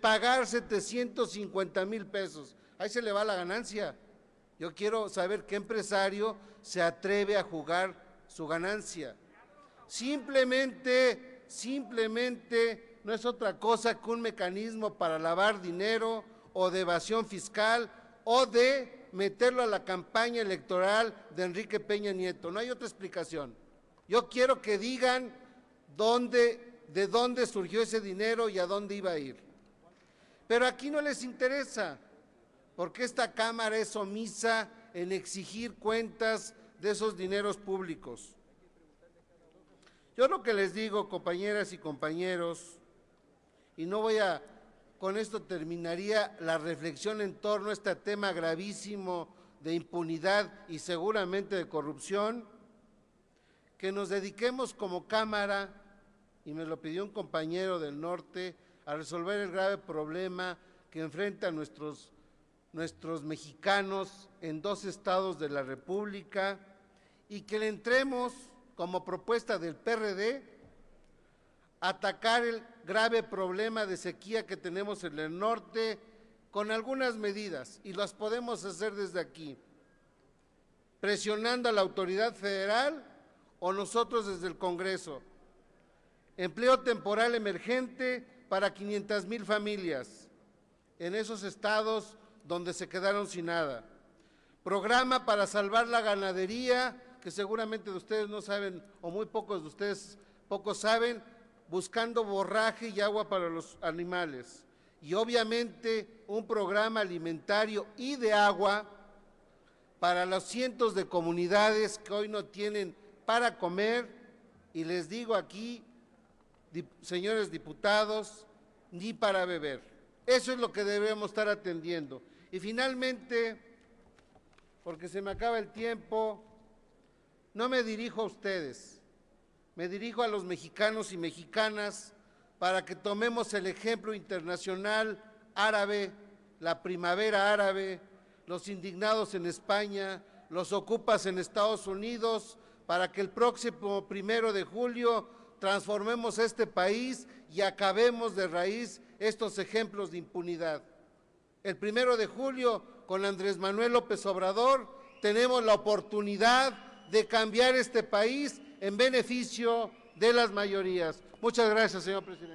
pagar 750 mil pesos. Ahí se le va la ganancia. Yo quiero saber qué empresario se atreve a jugar su ganancia. Simplemente, simplemente no es otra cosa que un mecanismo para lavar dinero o de evasión fiscal o de meterlo a la campaña electoral de Enrique Peña Nieto. No hay otra explicación. Yo quiero que digan dónde, de dónde surgió ese dinero y a dónde iba a ir. Pero aquí no les interesa, porque esta Cámara es omisa en exigir cuentas de esos dineros públicos. Yo lo que les digo, compañeras y compañeros, y no voy a, con esto terminaría la reflexión en torno a este tema gravísimo de impunidad y seguramente de corrupción, que nos dediquemos como Cámara, y me lo pidió un compañero del norte, a resolver el grave problema que enfrentan nuestros, nuestros mexicanos en dos estados de la República y que le entremos como propuesta del PRD atacar el grave problema de sequía que tenemos en el norte con algunas medidas y las podemos hacer desde aquí, presionando a la autoridad federal o nosotros desde el Congreso. Empleo temporal emergente para 500 mil familias en esos estados donde se quedaron sin nada. Programa para salvar la ganadería, que seguramente de ustedes no saben, o muy pocos de ustedes pocos saben, buscando borraje y agua para los animales. Y obviamente un programa alimentario y de agua para los cientos de comunidades que hoy no tienen para comer. Y les digo aquí, señores diputados, ni para beber. Eso es lo que debemos estar atendiendo. Y finalmente, porque se me acaba el tiempo, no me dirijo a ustedes, me dirijo a los mexicanos y mexicanas para que tomemos el ejemplo internacional árabe, la primavera árabe, los indignados en España, los ocupas en Estados Unidos, para que el próximo primero de julio transformemos este país y acabemos de raíz estos ejemplos de impunidad. El primero de julio, con Andrés Manuel López Obrador, tenemos la oportunidad de cambiar este país en beneficio de las mayorías. Muchas gracias, señor presidente.